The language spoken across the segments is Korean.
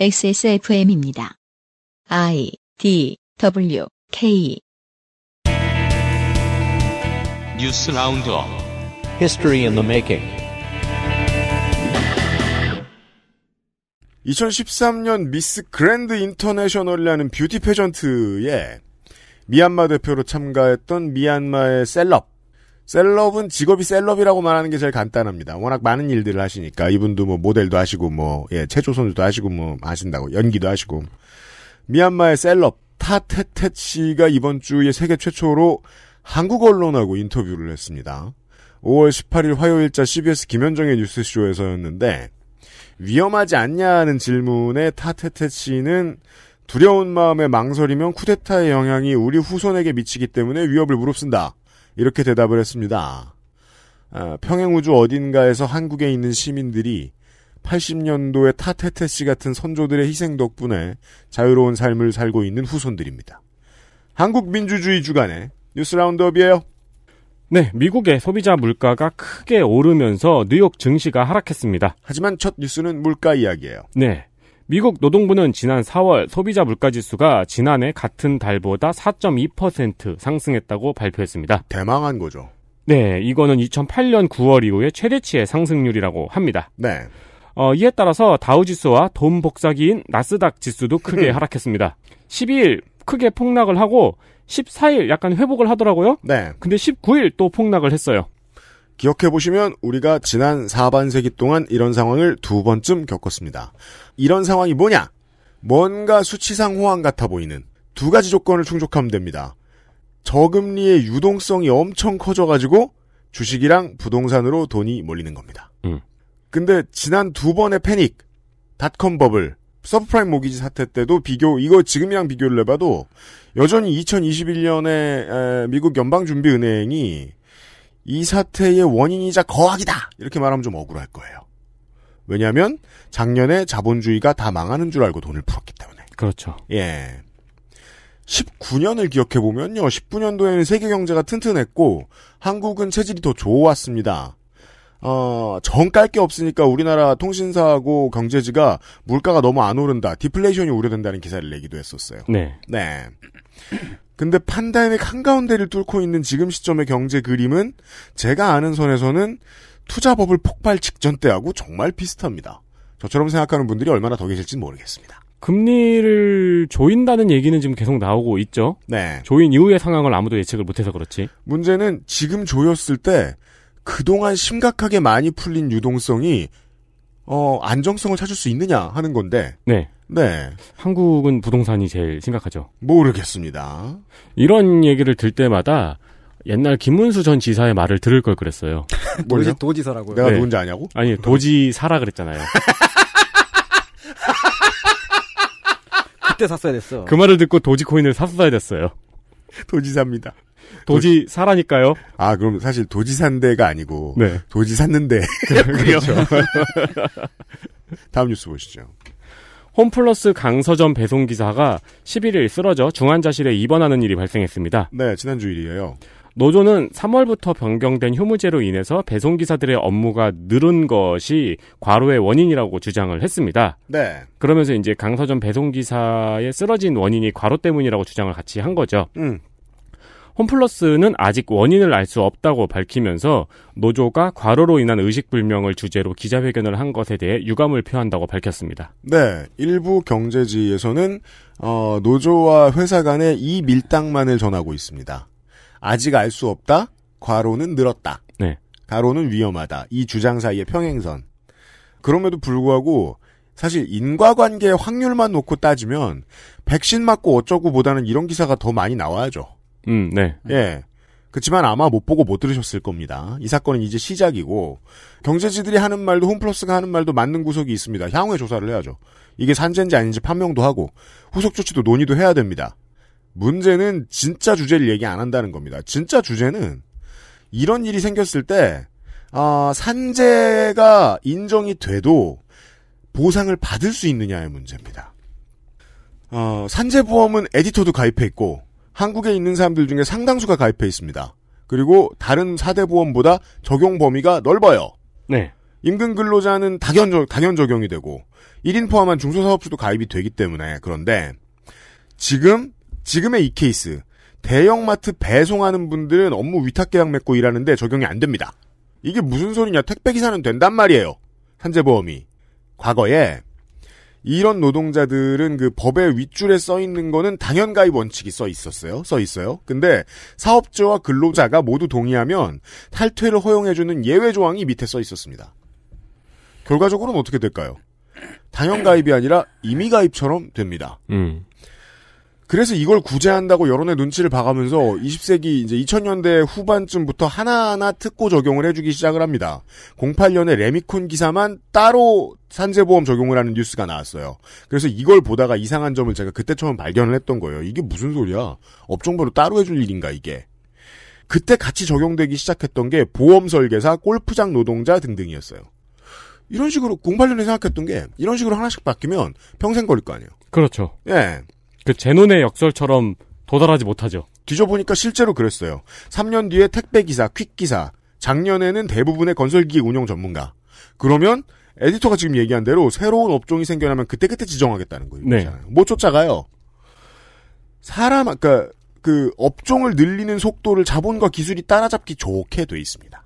XSFM입니다. I D W K 뉴스 라운드업 History in the Making 2013년 미스 그랜드 인터내셔널이라는 뷰티 페전트에 미얀마 대표로 참가했던 미얀마의 셀럽 셀럽은 직업이 셀럽이라고 말하는 게 제일 간단합니다. 워낙 많은 일들을 하시니까 이분도 뭐 모델도 하시고 뭐 예, 체조선수도 하시고 뭐 하신다고 연기도 하시고 미얀마의 셀럽 타테테 씨가 이번 주에 세계 최초로 한국 언론하고 인터뷰를 했습니다. 5월 18일 화요일자 CBS 김현정의 뉴스쇼에서였는데 위험하지 않냐는 질문에 타테테 씨는 두려운 마음에 망설이면 쿠데타의 영향이 우리 후손에게 미치기 때문에 위협을 무릅쓴다. 이렇게 대답을 했습니다. 아, 평행우주 어딘가에서 한국에 있는 시민들이 80년도에 타테테 씨 같은 선조들의 희생 덕분에 자유로운 삶을 살고 있는 후손들입니다. 한국민주주의 주간의 뉴스 라운드업이에요. 네, 미국의 소비자 물가가 크게 오르면서 뉴욕 증시가 하락했습니다. 하지만 첫 뉴스는 물가 이야기예요. 네. 미국 노동부는 지난 4월 소비자 물가지수가 지난해 같은 달보다 4.2% 상승했다고 발표했습니다. 대망한 거죠. 네, 이거는 2008년 9월 이후에 최대치의 상승률이라고 합니다. 네. 어, 이에 따라서 다우지수와 돈 복사기인 나스닥 지수도 크게 하락했습니다. 12일 크게 폭락을 하고 14일 약간 회복을 하더라고요. 네. 근데 19일 또 폭락을 했어요. 기억해 보시면 우리가 지난 4반세기 동안 이런 상황을 두 번쯤 겪었습니다. 이런 상황이 뭐냐? 뭔가 수치상 호황 같아 보이는 두 가지 조건을 충족하면 됩니다. 저금리의 유동성이 엄청 커져가지고 주식이랑 부동산으로 돈이 몰리는 겁니다. 음. 근데 지난 두 번의 패닉, 닷컴 버블, 서브프라임 모기지 사태 때도 비교, 이거 지금이랑 비교를 해봐도 여전히 2021년에 미국 연방준비은행이 이 사태의 원인이자 거악이다 이렇게 말하면 좀 억울할 거예요. 왜냐하면 작년에 자본주의가 다 망하는 줄 알고 돈을 풀었기 때문에. 그렇죠. 예. 19년을 기억해 보면요, 19년도에는 세계 경제가 튼튼했고 한국은 체질이 더 좋았습니다. 어, 정 깔 게 없으니까 우리나라 통신사하고 경제지가 물가가 너무 안 오른다, 디플레이션이 우려된다는 기사를 내기도 했었어요. 네. 네. 근데 판단의 한가운데를 뚫고 있는 지금 시점의 경제 그림은 제가 아는 선에서는 투자법을 폭발 직전 때하고 정말 비슷합니다. 저처럼 생각하는 분들이 얼마나 더 계실지 모르겠습니다. 금리를 조인다는 얘기는 지금 계속 나오고 있죠. 네. 조인 이후의 상황을 아무도 예측을 못해서 그렇지. 문제는 지금 조였을 때 그동안 심각하게 많이 풀린 유동성이 어 안정성을 찾을 수 있느냐 하는 건데. 네. 네. 한국은 부동산이 제일 심각하죠. 모르겠습니다. 이런 얘기를 들 때마다 옛날 김문수 전 지사의 말을 들을 걸 그랬어요. 도지, 도지사라고요? 내가 네. 누군지 아냐고? 아니, 어. 도지사라 그랬잖아요. 그때 샀어야 됐어. 그 말을 듣고 도지코인을 샀어야 됐어요. 도지사입니다. 도지사라니까요. 아, 그럼 사실 도지산대가 아니고 네. 도지 샀는데. 그렇죠. 다음 뉴스 보시죠. 홈플러스 강서점 배송 기사가 11일 쓰러져 중환자실에 입원하는 일이 발생했습니다. 네, 지난주 일이에요. 노조는 3월부터 변경된 휴무제로 인해서 배송 기사들의 업무가 늘은 것이 과로의 원인이라고 주장을 했습니다. 네. 그러면서 이제 강서점 배송 기사의 쓰러진 원인이 과로 때문이라고 주장을 같이 한 거죠. 음. 홈플러스는 아직 원인을 알 수 없다고 밝히면서 노조가 과로로 인한 의식불명을 주제로 기자회견을 한 것에 대해 유감을 표한다고 밝혔습니다. 네. 일부 경제지에서는 어, 노조와 회사 간의 이 밀당만을 전하고 있습니다. 아직 알 수 없다. 과로는 늘었다. 네. 과로는 위험하다. 이 주장 사이의 평행선. 그럼에도 불구하고 사실 인과관계의 확률만 놓고 따지면 백신 맞고 어쩌고보다는 이런 기사가 더 많이 나와야죠. 음, 네. 예. 그렇지만 아마 못 보고 못 들으셨을 겁니다. 이 사건은 이제 시작이고 경제지들이 하는 말도 홈플러스가 하는 말도 맞는 구석이 있습니다. 향후에 조사를 해야죠. 이게 산재인지 아닌지 판명도 하고 후속 조치도 논의도 해야 됩니다. 문제는 진짜 주제를 얘기 안 한다는 겁니다. 진짜 주제는 이런 일이 생겼을 때 아, 산재가 인정이 돼도 보상을 받을 수 있느냐의 문제입니다. 어, 산재보험은 에디터도 가입해 있고 한국에 있는 사람들 중에 상당수가 가입해 있습니다. 그리고 다른 4대 보험보다 적용 범위가 넓어요. 네. 임금 근로자는 당연, 당연 적용이 되고 1인 포함한 중소사업주도 가입이 되기 때문에 그런데 지금 지금의 이 케이스 대형마트 배송하는 분들은 업무 위탁 계약 맺고 일하는데 적용이 안 됩니다. 이게 무슨 소리냐? 택배 기사는 된단 말이에요. 산재보험이 과거에 이런 노동자들은 그 법의 윗줄에 써 있는 거는 당연 가입 원칙이 써 있었어요. 써 있어요. 근데 사업주와 근로자가 모두 동의하면 탈퇴를 허용해 주는 예외 조항이 밑에 써 있었습니다. 결과적으로는 어떻게 될까요? 당연 가입이 아니라 임의 가입처럼 됩니다. 음. 그래서 이걸 구제한다고 여론의 눈치를 봐가면서 20세기 이제 2000년대 후반쯤부터 하나하나 특고 적용을 해주기 시작을 합니다. 08년에 레미콘 기사만 따로 산재보험 적용을 하는 뉴스가 나왔어요. 그래서 이걸 보다가 이상한 점을 제가 그때 처음 발견을 했던 거예요. 이게 무슨 소리야? 업종별로 따로 해줄 일인가 이게? 그때 같이 적용되기 시작했던 게 보험 설계사, 골프장 노동자 등등이었어요. 이런 식으로 08년에 생각했던 게 이런 식으로 하나씩 바뀌면 평생 걸릴 거 아니에요. 그렇죠. 예. 그 제논의 역설처럼 도달하지 못하죠. 뒤져보니까 실제로 그랬어요. 3년 뒤에 택배기사, 퀵기사, 작년에는 대부분의 건설기 운영 전문가. 그러면 에디터가 지금 얘기한 대로 새로운 업종이 생겨나면 그때그때 지정하겠다는 거예요. 네. 못 쫓아가요. 사람, 아그까그 그러니까 업종을 늘리는 속도를 자본과 기술이 따라잡기 좋게 돼 있습니다.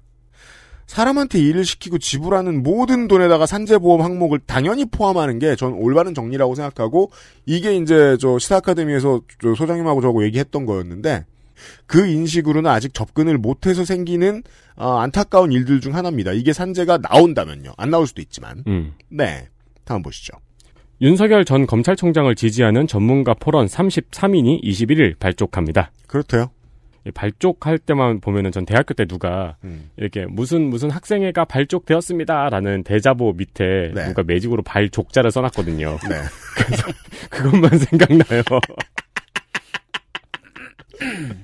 사람한테 일을 시키고 지불하는 모든 돈에다가 산재보험 항목을 당연히 포함하는 게 전 올바른 정리라고 생각하고 이게 이제 저 시사 아카데미에서 저 소장님하고 저하고 얘기했던 거였는데 그 인식으로는 아직 접근을 못해서 생기는 어, 안타까운 일들 중 하나입니다. 이게 산재가 나온다면요. 안 나올 수도 있지만. 음. 네. 다음 보시죠. 윤석열 전 검찰총장을 지지하는 전문가 포럼 33인이 21일 발족합니다. 그렇대요. 발족할 때만 보면은 전 대학교 때 누가 음. 이렇게 무슨 무슨 학생회가 발족되었습니다라는 대자보 밑에 네. 누가 매직으로 발족자를 써놨거든요. 네. 그래서 그것만 생각나요.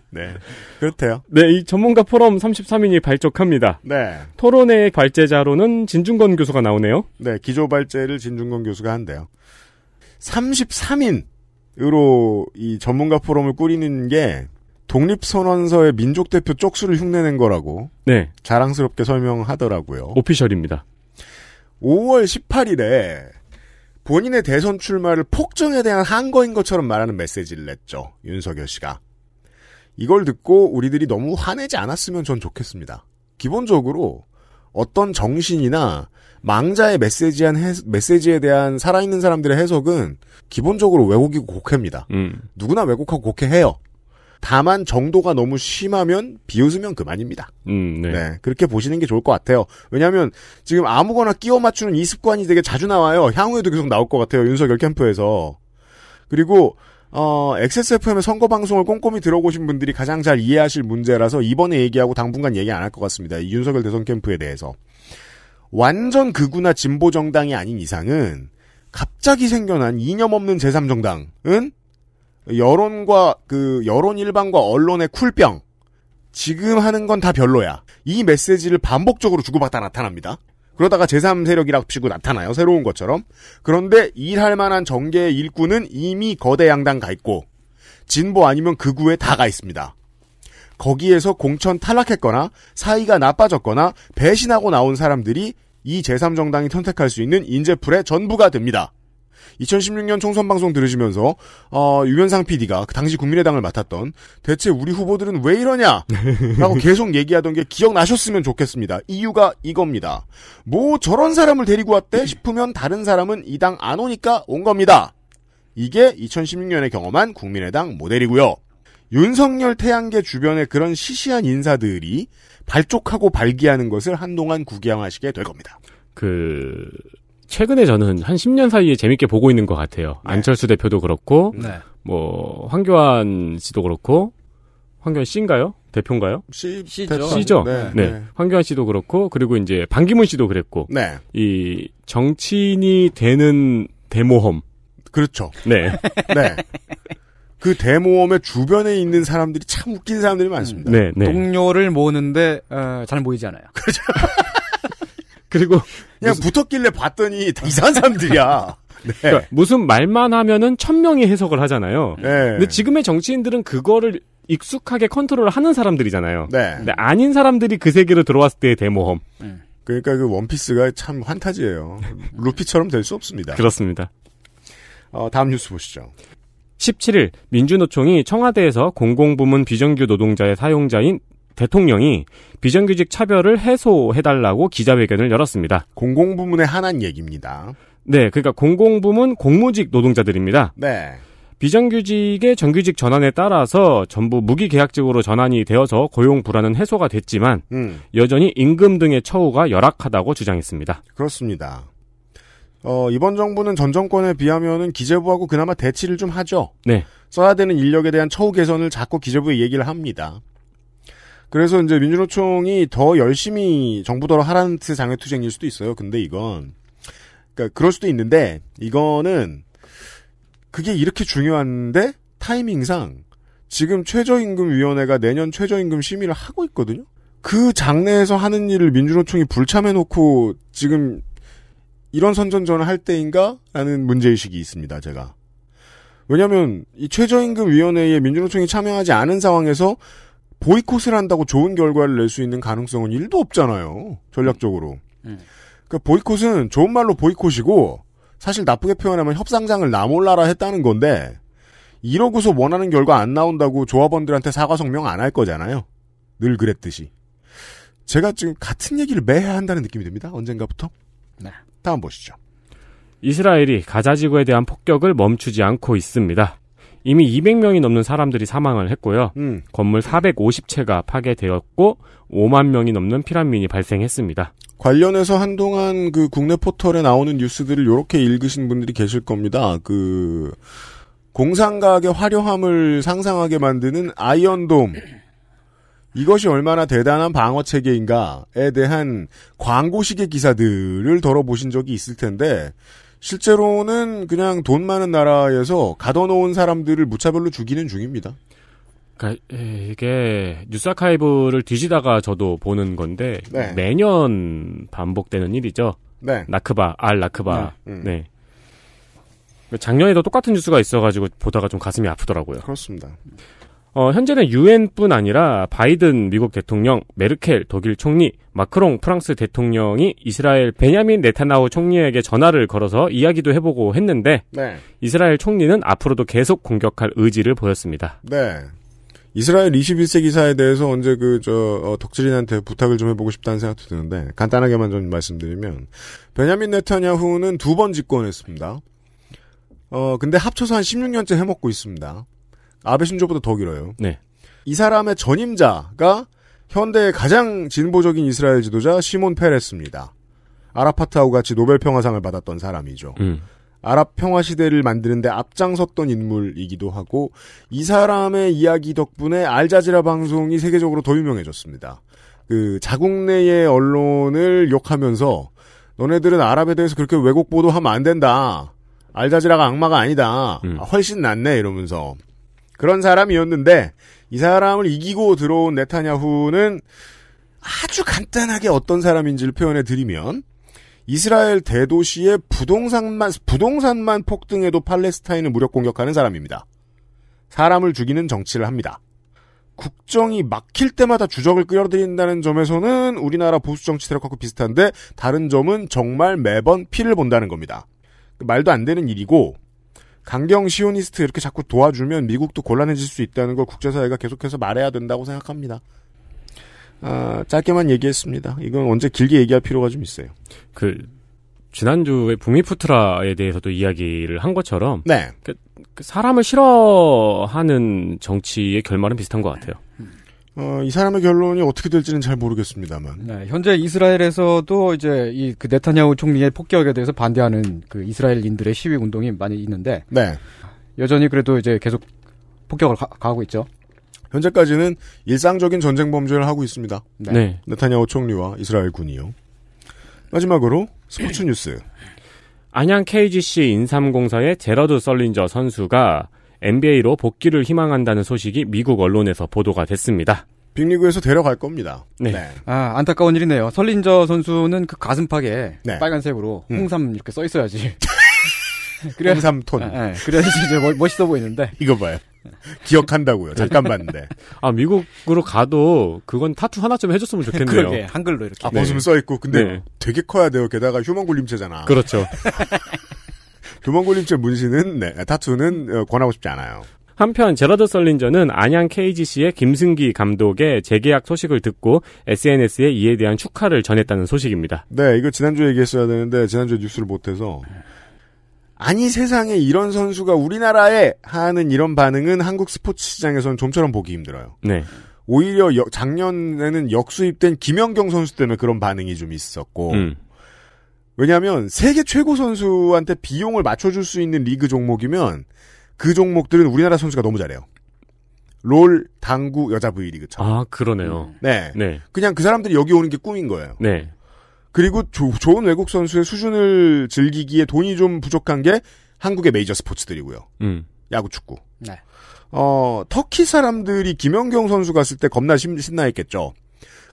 네. 그렇대요. 네, 이 전문가 포럼 33인이 발족합니다. 네. 토론회의 발제자로는 진중건 교수가 나오네요. 네, 기조 발제를 진중건 교수가 한대요. 33인으로 이 전문가 포럼을 꾸리는 게 독립선언서의 민족대표 쪽수를 흉내낸 거라고 네. 자랑스럽게 설명하더라고요. 오피셜입니다. 5월 18일에 본인의 대선 출마를 폭정에 대한 한거인 것처럼 말하는 메시지를 냈죠. 윤석열 씨가. 이걸 듣고 우리들이 너무 화내지 않았으면 전 좋겠습니다. 기본적으로 어떤 정신이나 망자의 메시지한 메시지에 대한 살아있는 사람들의 해석은 기본적으로 왜곡이고 곡해입니다. 음. 누구나 왜곡하고 곡해해요. 다만 정도가 너무 심하면 비웃으면 그만입니다. 음, 네. 네. 그렇게 보시는 게 좋을 것 같아요. 왜냐하면 지금 아무거나 끼워 맞추는 이 습관이 되게 자주 나와요. 향후에도 계속 나올 것 같아요. 윤석열 캠프에서. 그리고 어, XSFM의 선거 방송을 꼼꼼히 들어보신 분들이 가장 잘 이해하실 문제라서 이번에 얘기하고 당분간 얘기 안 할 것 같습니다. 이 윤석열 대선 캠프에 대해서. 완전 극우나 진보 정당이 아닌 이상은 갑자기 생겨난 이념 없는 제3정당은 여론과 그 여론 일반과 언론의 쿨병 지금 하는 건 다 별로야. 이 메시지를 반복적으로 주고받다 나타납니다. 그러다가 제3세력이라고 치고 나타나요. 새로운 것처럼. 그런데 일할 만한 정계의 일꾼은 이미 거대 양당 가 있고 진보 아니면 극우에 그 다가 있습니다. 거기에서 공천 탈락했거나 사이가 나빠졌거나 배신하고 나온 사람들이 이 제3정당이 선택할 수 있는 인재풀의 전부가 됩니다. 2016년 총선 방송 들으시면서 어, 유면상 PD가 그 당시 국민의당을 맡았던 대체 우리 후보들은 왜 이러냐라고 계속 얘기하던 게 기억나셨으면 좋겠습니다. 이유가 이겁니다. 뭐 저런 사람을 데리고 왔대 싶으면 다른 사람은 이 당 안 오니까 온 겁니다. 이게 2016년에 경험한 국민의당 모델이고요. 윤석열 태양계 주변의 그런 시시한 인사들이 발족하고 발기하는 것을 한동안 구경하시게 될 겁니다. 그 최근에 저는 한 10년 사이에 재밌게 보고 있는 것 같아요. 네. 안철수 대표도 그렇고, 네. 뭐, 황교안 씨도 그렇고, 황교안 씨인가요? 대표인가요? 씨, 씨죠. 씨죠. 네, 네. 황교안 씨도 그렇고, 그리고 이제 반기문 씨도 그랬고, 네. 이 정치인이 되는 대모험. 그렇죠. 네. 네. 그 대모험의 주변에 있는 사람들이 참 웃긴 사람들이 많습니다. 네, 네. 동료를 모으는데 어, 잘 모이지 않아요. 그렇죠. 그리고 그냥 무슨... 붙었길래 봤더니 이상한 사람들이야. 네. 그러니까 무슨 말만 하면은 천 명이 해석을 하잖아요. 네. 근데 지금의 정치인들은 그거를 익숙하게 컨트롤을 하는 사람들이잖아요. 네. 근데 아닌 사람들이 그 세계로 들어왔을 때의 대모험. 네. 그러니까 그 원피스가 참 환타지예요. 루피처럼 될 수 없습니다. 그렇습니다. 어, 다음 뉴스 보시죠. 17일 민주노총이 청와대에서 공공부문 비정규 노동자의 사용자인 대통령이 비정규직 차별을 해소해달라고 기자회견을 열었습니다. 공공부문의 하한 얘기입니다. 네, 그러니까 공공부문 공무직 노동자들입니다. 네. 비정규직의 정규직 전환에 따라서 전부 무기계약직으로 전환이 되어서 고용 불안은 해소가 됐지만 음. 여전히 임금 등의 처우가 열악하다고 주장했습니다. 그렇습니다. 어, 이번 정부는 전 정권에 비하면은 기재부하고 그나마 대치를 좀 하죠. 네. 써야 되는 인력에 대한 처우 개선을 자꾸 기재부에 얘기를 합니다. 그래서 이제 민주노총이 더 열심히 정부더러 하란트 장외투쟁일 수도 있어요. 근데 이건 그러니까 그럴 수도 있는데 이거는 그게 이렇게 중요한데 타이밍상 지금 최저임금위원회가 내년 최저임금 심의를 하고 있거든요. 그 장내에서 하는 일을 민주노총이 불참해놓고 지금 이런 선전전을 할 때인가라는 문제의식이 있습니다. 제가 왜냐하면 이 최저임금위원회에 민주노총이 참여하지 않은 상황에서 보이콧을 한다고 좋은 결과를 낼 수 있는 가능성은 1도 없잖아요. 전략적으로. 음. 그 보이콧은 좋은 말로 보이콧이고 사실 나쁘게 표현하면 협상장을 나몰라라 했다는 건데 이러고서 원하는 결과 안 나온다고 조합원들한테 사과 성명 안 할 거잖아요. 늘 그랬듯이. 제가 지금 같은 얘기를 매해 한다는 느낌이 듭니다. 언젠가부터. 네. 다음 보시죠. 이스라엘이 가자지구에 대한 폭격을 멈추지 않고 있습니다. 이미 200명이 넘는 사람들이 사망을 했고요. 음. 건물 450채가 파괴되었고 5만 명이 넘는 피란민이 발생했습니다. 관련해서 한동안 그 국내 포털에 나오는 뉴스들을 이렇게 읽으신 분들이 계실 겁니다. 그공상과학의 화려함을 상상하게 만드는 아이언돔. 이것이 얼마나 대단한 방어 체계인가에 대한 광고식의 기사들을 들어보신 적이 있을 텐데 실제로는 그냥 돈 많은 나라에서 가둬놓은 사람들을 무차별로 죽이는 중입니다. 그러니까 이게 뉴스아카이브를 뒤지다가 저도 보는 건데 네. 매년 반복되는 일이죠. 네. 나크바, 알 나크바. 네. 음. 네. 작년에도 똑같은 뉴스가 있어가지고 보다가 좀 가슴이 아프더라고요. 그렇습니다. 어, 현재는 유엔뿐 아니라 바이든 미국 대통령, 메르켈 독일 총리, 마크롱 프랑스 대통령이 이스라엘 베냐민 네타나우 총리에게 전화를 걸어서 이야기도 해보고 했는데 네. 이스라엘 총리는 앞으로도 계속 공격할 의지를 보였습니다. 네. 이스라엘 21세기 사에 대해서 언제 그저 어, 덕질인한테 부탁을 좀 해보고 싶다는 생각도 드는데 간단하게만 좀 말씀드리면 베냐민 네타냐후는 두 번 집권했습니다. 어 근데 합쳐서 한 16년째 해먹고 있습니다. 아베 신조보다 더 길어요. 네. 이 사람의 전임자가 현대의 가장 진보적인 이스라엘 지도자 시몬 페레스입니다. 아랍파트하고 같이 노벨 평화상을 받았던 사람이죠. 음. 아랍 평화 시대를 만드는데 앞장섰던 인물이기도 하고 이 사람의 이야기 덕분에 알자지라 방송이 세계적으로 더 유명해졌습니다. 그 자국 내의 언론을 욕하면서 너네들은 아랍에 대해서 그렇게 왜곡 보도하면 안 된다. 알자지라가 악마가 아니다. 음. 훨씬 낫네 이러면서 그런 사람이었는데 이 사람을 이기고 들어온 네타냐후는 아주 간단하게 어떤 사람인지를 표현해 드리면 이스라엘 대도시의 부동산만 부동산만 폭등해도 팔레스타인을 무력 공격하는 사람입니다. 사람을 죽이는 정치를 합니다. 국정이 막힐 때마다 주적을 끌어들인다는 점에서는 우리나라 보수 정치 세력하고 비슷한데 다른 점은 정말 매번 피를 본다는 겁니다. 말도 안 되는 일이고 강경 시오니스트 이렇게 자꾸 도와주면 미국도 곤란해질 수 있다는 걸 국제사회가 계속해서 말해야 된다고 생각합니다. 아, 짧게만 얘기했습니다. 이건 언제 길게 얘기할 필요가 좀 있어요. 그 지난주에 부미푸트라에 대해서도 이야기를 한 것처럼 네. 그, 그 사람을 싫어하는 정치의 결말은 비슷한 것 같아요. 음. 어, 이 사람의 결론이 어떻게 될지는 잘 모르겠습니다만. 네, 현재 이스라엘에서도 이제 이 그 네타냐후 총리의 폭격에 대해서 반대하는 그 이스라엘인들의 시위 운동이 많이 있는데. 네. 여전히 그래도 이제 계속 폭격을 가, 하고 있죠. 현재까지는 일상적인 전쟁 범죄를 하고 있습니다. 네. 네. 네타냐후 총리와 이스라엘 군이요. 마지막으로 스포츠 뉴스. 안양 KGC 인삼공사의 제러드 썰린저 선수가 NBA로 복귀를 희망한다는 소식이 미국 언론에서 보도가 됐습니다. 빅리그에서 데려갈 겁니다. 네. 네. 아, 안타까운 일이네요. 설린저 선수는 그 가슴팍에 네. 빨간색으로 음. 홍삼 음. 이렇게 써 있어야지. 그래야, 홍삼톤. 아, 아, 그래야지 이제 뭐, 멋, 있어 보이는데. 이거 봐요. 기억한다고요. 잠깐 봤는데. 아, 미국으로 가도 그건 타투 하나쯤 해줬으면 좋겠네요. 그러게, 한글로 이렇게. 아, 벗으면 네. 써있고. 근데 네. 되게 커야 돼요. 게다가 휴먼 굴림체잖아. 그렇죠. 금원걸림체 문신은 네, 타투는 어, 권하고 싶지 않아요. 한편 제러드 설린저는 안양 KGC의 김승기 감독의 재계약 소식을 듣고 SNS에 이에 대한 축하를 전했다는 소식입니다. 네, 이거 지난주에 얘기했어야 되는데 지난주에 뉴스를 못해서 아니 세상에 이런 선수가 우리나라에 하는 이런 반응은 한국 스포츠 시장에서는 좀처럼 보기 힘들어요. 네. 오히려 여, 작년에는 역수입된 김연경 선수 때문에 그런 반응이 좀 있었고 음. 왜냐하면 세계 최고 선수한테 비용을 맞춰줄 수 있는 리그 종목이면 그 종목들은 우리나라 선수가 너무 잘해요. 롤, 당구, 여자 V리그처럼. 아, 그러네요. 음. 네. 네. 그냥 그 사람들이 여기 오는 게 꿈인 거예요. 네. 그리고 조, 좋은 외국 선수의 수준을 즐기기에 돈이 좀 부족한 게 한국의 메이저 스포츠들이고요. 음. 야구, 축구. 네. 어, 터키 사람들이 김연경 선수 갔을 때 겁나 심, 신나했겠죠.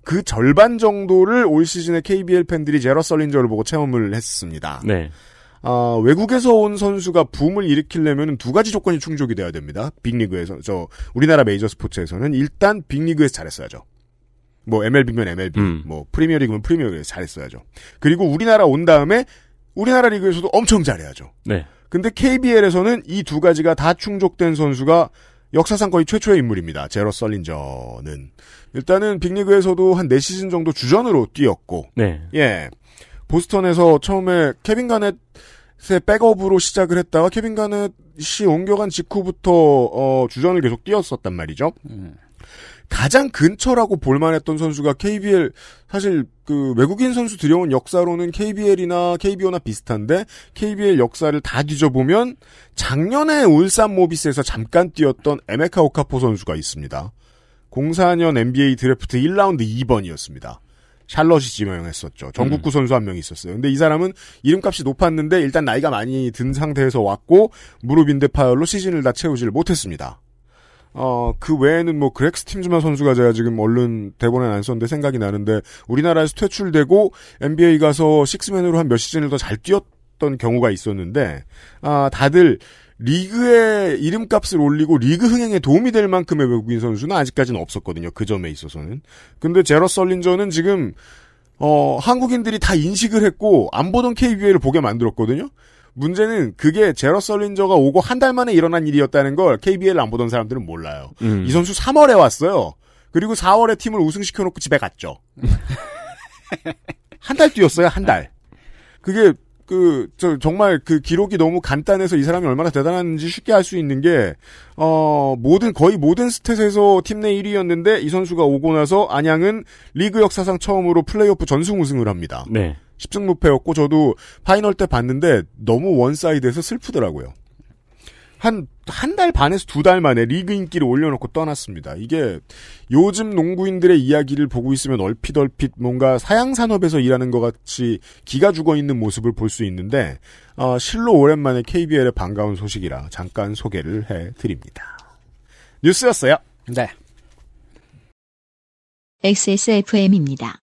그 절반 정도를 올 시즌에 KBL 팬들이 제러썰린저를 보고 체험을 했습니다. 네. 어, 외국에서 온 선수가 붐을 일으키려면 두 가지 조건이 충족이 돼야 됩니다. 빅리그에서 저 우리나라 메이저 스포츠에서는 일단 빅리그에서 잘했어야죠. 뭐 MLB면 MLB, 음. 뭐 프리미어리그면 프리미어리그에서 잘했어야죠. 그리고 우리나라 온 다음에 우리나라 리그에서도 엄청 잘해야죠. 네. 근데 KBL에서는 이 두 가지가 다 충족된 선수가 역사상 거의 최초의 인물입니다. 제로 썰린저는 일단은 빅리그에서도 한 4시즌 정도 주전으로 뛰었고 네. 예. 보스턴에서 처음에 케빈 가넷의 백업으로 시작을 했다가 케빈 가넷이 옮겨간 직후부터 어, 주전을 계속 뛰었었단 말이죠. 음. 가장 근처라고 볼만했던 선수가 KBL 사실 그 외국인 선수 들여온 역사로는 KBL이나 KBO나 비슷한데 KBL 역사를 다 뒤져보면 작년에 울산 모비스에서 잠깐 뛰었던 에메카 오카포 선수가 있습니다. 04년 NBA 드래프트 1라운드 2번이었습니다. 샬럿이 지명했었죠. 전국구 음. 선수 한명이 있었어요. 근데 이 사람은 이름값이 높았는데 일단 나이가 많이 든 상태에서 왔고 무릎 인대 파열로 시즌을 다 채우지를 못했습니다. 어, 그 외에는 뭐 그렉스 팀즈만 선수가 제가 지금 얼른 대본에안 썼는데 생각이 나는데 우리나라에서 퇴출되고 NBA 가서 식스맨으로 한 몇 시즌을 더 잘 뛰었던 경우가 있었는데 아, 다들 리그의 이름값을 올리고 리그 흥행에 도움이 될 만큼의 외국인 선수는 아직까지는 없었거든요. 그 점에 있어서는. 근데 제러 썰린저는 지금 어, 한국인들이 다 인식을 했고 안 보던 KBA를 보게 만들었거든요. 문제는 그게 제러 설린저가 오고 한 달 만에 일어난 일이었다는 걸 KBL 안 보던 사람들은 몰라요. 음. 이 선수 3월에 왔어요. 그리고 4월에 팀을 우승시켜놓고 집에 갔죠. 한 달 뛰었어요, 한 달. 그게, 그, 저, 정말 그 기록이 너무 간단해서 이 사람이 얼마나 대단한지 쉽게 알 수 있는 게, 어, 모든, 거의 모든 스탯에서 팀 내 1위였는데 이 선수가 오고 나서 안양은 리그 역사상 처음으로 플레이오프 전승 우승을 합니다. 네. 10승 무패였고 저도 파이널 때 봤는데 너무 원사이드에서 슬프더라고요. 한, 한 달 반에서 두 달 만에 리그 인기를 올려놓고 떠났습니다. 이게 요즘 농구인들의 이야기를 보고 있으면 얼핏얼핏 뭔가 사양산업에서 일하는 것 같이 기가 죽어 있는 모습을 볼 수 있는데, 어, 실로 오랜만에 KBL의 반가운 소식이라 잠깐 소개를 해드립니다. 뉴스였어요. 네. XSFM입니다.